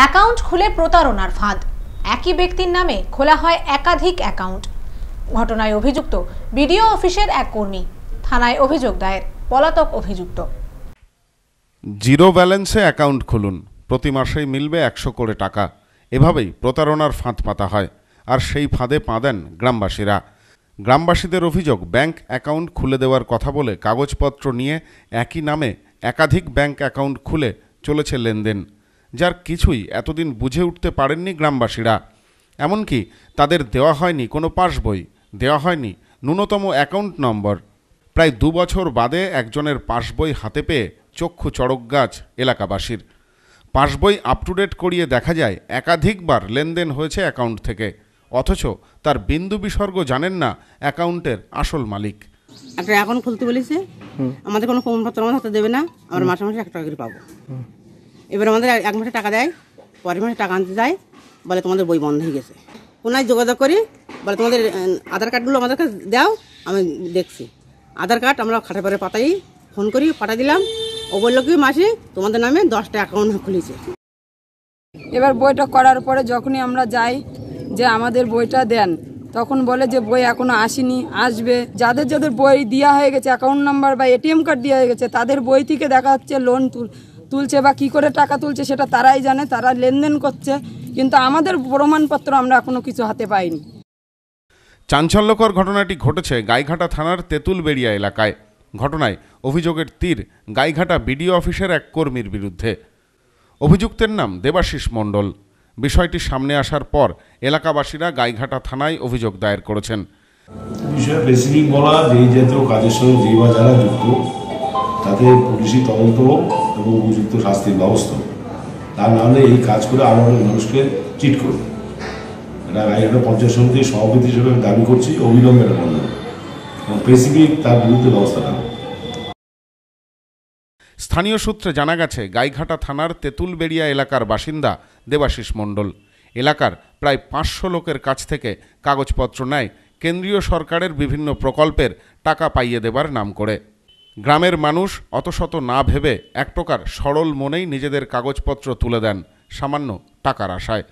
account খুলে প্রতারণার ফাঁদ একই ব্যক্তির নামে খোলা হয় একাধিক অ্যাকাউন্ট ঘটনায় অভিযুক্ত বিডিও অফিসের এক কর্মী থানায় অভিযোগ দায়ের পলাতক অভিযুক্ত জিরো ব্যালেন্সে অ্যাকাউন্ট খুলুন প্রতি মাসেই মিলবে একশো করে টাকা এভাবেই প্রতারণার ফাঁদ পাতা হয় আর সেই ফাঁদে পা দেন গ্রামবাসীরা গ্রামবাসীদের অভিযোগ ব্যাংক অ্যাকাউন্ট খুলে দেওয়ার কথা বলে কাগজপত্র নিয়ে একই নামে একাধিক ব্যাংক অ্যাকাউন্ট খুলে চলেছে লেনদেন যার কিছুই এতদিন বুঝে উঠতে পারেননি গ্রামবাসীরা এমনকি তাদের দেওয়া হয়নি কোনো পাস বই দেওয়া হয়নি ন্যূনতম অ্যাকাউন্ট নম্বর প্রায় দু বছর বাদে একজনের পাসবই হাতে পেয়ে চক্ষু চড়ক গাছ এলাকাবাসীর পাসবই আপ টু ডেট করিয়ে দেখা যায় একাধিকবার লেনদেন হয়েছে অ্যাকাউন্ট থেকে অথচ তার বিন্দু বিসর্গ জানেন না অ্যাকাউন্টের আসল মালিক একটা অ্যাকাউন্ট খুলতে বলেছে আমাদের কোনো আমার হাতে দেবে না আমরা মাসে মাসে এক টাকা করে পাবো এবার আমাদের এক মাসে টাকা দেয় পরের মাসে টাকা আনতে যায় বলে তোমাদের বই বন্ধ হয়ে গেছে ওনায় যোগাযোগ করি বলে তোমাদের আধার কার্ডগুলো আমাদের কাছে দাও আমি দেখছি আধার কার্ড আমরা খাটে পরে পাতাই ফোন করি পাঠা দিলাম ও বললো কি মাসি তোমাদের নামে দশটা অ্যাকাউন্ট খুলেছে এবার বইটা করার পরে যখনই আমরা যাই যে আমাদের বইটা দেন তখন বলে যে বই এখনো আসেনি আসবে যাদের যাদের বই দেওয়া হয়ে গেছে অ্যাকাউন্ট নাম্বার বা এটিএম কার্ড দেওয়া হয়ে গেছে তাদের বই থেকে দেখা হচ্ছে লোন তুল তুলছে বা কি করে টাকা তুলছে সেটা তারাই জানে তারা লেনদেন করছে কিন্তু আমাদের প্রমাণপত্র আমরা এখনো কিছু হাতে পাইনি চাঞ্চল্যকর ঘটনাটি ঘটেছে গাইঘাটা থানার বেড়িয়া এলাকায় ঘটনায় অভিযোগের তীর গাইঘাটা বিডিও অফিসের এক কর্মীর বিরুদ্ধে অভিযুক্তের নাম দেবাশিস মণ্ডল বিষয়টি সামনে আসার পর এলাকাবাসীরা গাইঘাটা থানায় অভিযোগ দায়ের করেছেন বলা যে জাতীয় কাজের সঙ্গে যে বা যারা যুক্ত তাদের পুলিশি তদন্ত কোনো উপযুক্ত শাস্তির ব্যবস্থা হবে তা নাহলে এই কাজ করে আরও অনেক মানুষকে চিট করবে এটা আমি পঞ্চায়েত সমিতির সভাপতি হিসেবে দাবি করছি অবিলম্বে এটা বন্ধ এবং স্পেসিফিক তার বিরুদ্ধে ব্যবস্থা নেওয়া স্থানীয় সূত্রে জানা গেছে গাইঘাটা থানার তেঁতুলবেড়িয়া এলাকার বাসিন্দা দেবাশিস মণ্ডল এলাকার প্রায় পাঁচশো লোকের কাছ থেকে কাগজপত্র নেয় কেন্দ্রীয় সরকারের বিভিন্ন প্রকল্পের টাকা পাইয়ে দেবার নাম করে গ্রামের মানুষ অত শত না ভেবে এক প্রকার সরল মনেই নিজেদের কাগজপত্র তুলে দেন সামান্য টাকার আশায়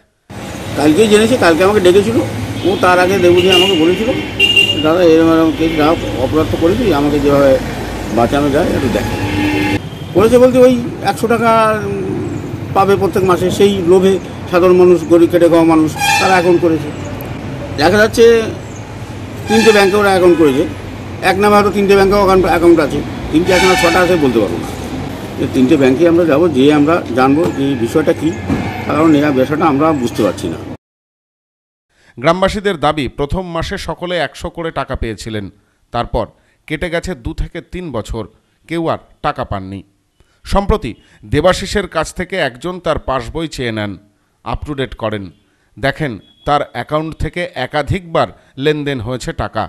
কালকে জেনেছি কালকে আমাকে ডেকেছিল ও তার আগে দেবুজি আমাকে বলেছিল দাদা এরকম কেস যা অপরাধ তো করেছি আমাকে যেভাবে বাঁচানো যায় একটু দেখ করেছে বলতে ওই একশো টাকা পাবে প্রত্যেক মাসে সেই লোভে সাধারণ মানুষ গরিব কেটে গাওয়া মানুষ তারা অ্যাকাউন্ট করেছে দেখা যাচ্ছে তিনটে ব্যাংকে ওরা অ্যাকাউন্ট করেছে এক নামে হয়তো তিনটে ব্যাঙ্কে অ্যাকাউন্ট আছে তিনটে এখন ছটা আছে বলতে পারবো না তিনটে ব্যাঙ্কে আমরা যাব যে আমরা জানবো যে বিষয়টা কী কারণ এরা বিষয়টা আমরা বুঝতে পারছি না গ্রামবাসীদের দাবি প্রথম মাসে সকলে একশো করে টাকা পেয়েছিলেন তারপর কেটে গেছে দু থেকে তিন বছর কেউ আর টাকা পাননি সম্প্রতি দেবাশিসের কাছ থেকে একজন তার পাসবই চেয়ে নেন আপ টু ডেট করেন দেখেন তার অ্যাকাউন্ট থেকে একাধিকবার লেনদেন হয়েছে টাকা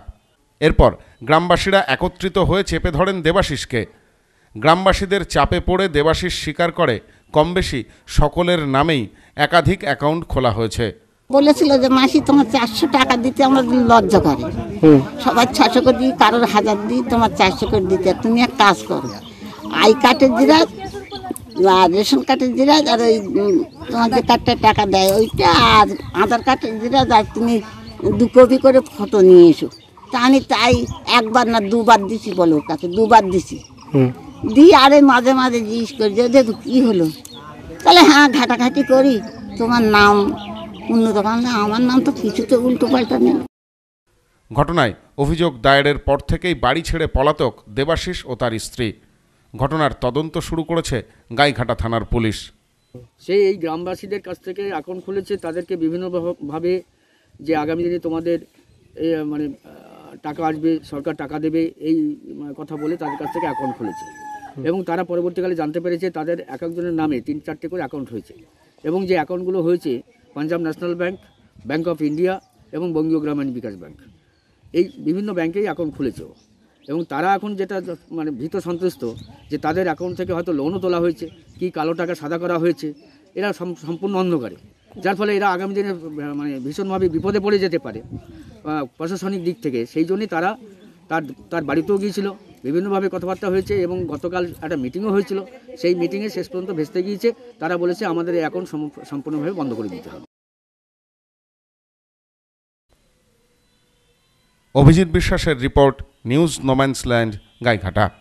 এরপর গ্রামবাসীরা একত্রিত হয়ে চেপে ধরেন দেবাশিসকে গ্রামবাসীদের চাপে পড়ে দেবাশিস স্বীকার করে কমবেশি সকলের নামেই একাধিক অ্যাকাউন্ট খোলা হয়েছে বলেছিল যে মাসি তোমার চারশো টাকা দিতে আমার লজ্জা করে সবার ছশো করে দিই কারোর হাজার দিই তোমার চারশো করে দিতে তুমি এক কাজ করো আই কার্ডের জিরাজ রেশন কার্ডের জিরাজ আর ওই তোমার যে কার্ডটা টাকা দেয় ওইটা আর আধার কার্ডের জিরাজ আর তুমি দু কপি করে ফটো নিয়ে এসো তা আমি তাই একবার না দুবার দিছি বলো ওর কাছে দুবার দিছি দিয়ে আরে মাঝে মাঝে জিজ্ঞেস করি যে দেখো কী হলো তাহলে হ্যাঁ ঘাটাঘাটি করি তোমার নাম উন্নত না আমার নাম তো কিছুতে উল্টো পাল্টা নেই ঘটনায় অভিযোগ দায়েরের পর থেকেই বাড়ি ছেড়ে পলাতক দেবাশিস ও তার স্ত্রী ঘটনার তদন্ত শুরু করেছে গাইঘাটা থানার পুলিশ সে এই গ্রামবাসীদের কাছ থেকে অ্যাকাউন্ট খুলেছে তাদেরকে বিভিন্নভাবে যে আগামী দিনে তোমাদের মানে টাকা আসবে সরকার টাকা দেবে এই কথা বলে তাদের কাছ থেকে অ্যাকাউন্ট খুলেছে এবং তারা পরবর্তীকালে জানতে পেরেছে তাদের এক একজনের নামে তিন চারটে করে অ্যাকাউন্ট হয়েছে এবং যে অ্যাকাউন্টগুলো হয়েছে Punjab National Bank Bank of India এবং বঙ্গীয় গ্রামীণ বিকাশ ব্যাংক এই বিভিন্ন ব্যাংকেই অ্যাকাউন্ট খুলেছে এবং তারা এখন যেটা মানে ভীত সন্তুষ্ট যে তাদের অ্যাকাউন্ট থেকে হয়তো লোনও তোলা হয়েছে কি কালো টাকা সাদা করা হয়েছে এরা সম্পূর্ণ অন্ধকারে যার ফলে এরা আগামী দিনে মানে ভীষণভাবে বিপদে পড়ে যেতে পারে প্রশাসনিক দিক থেকে সেই জন্যই তারা তার তার বাড়িতেও গিয়েছিল বিভিন্নভাবে কথাবার্তা হয়েছে এবং গতকাল একটা মিটিংও হয়েছিল সেই মিটিংয়ে শেষ পর্যন্ত ভেস্তে গিয়েছে তারা বলেছে আমাদের এখন সম্পূর্ণভাবে বন্ধ করে দিতে হবে অভিজিৎ বিশ্বাসের রিপোর্ট নিউজ নোম্যান্সল্যান্ড গাইঘাটা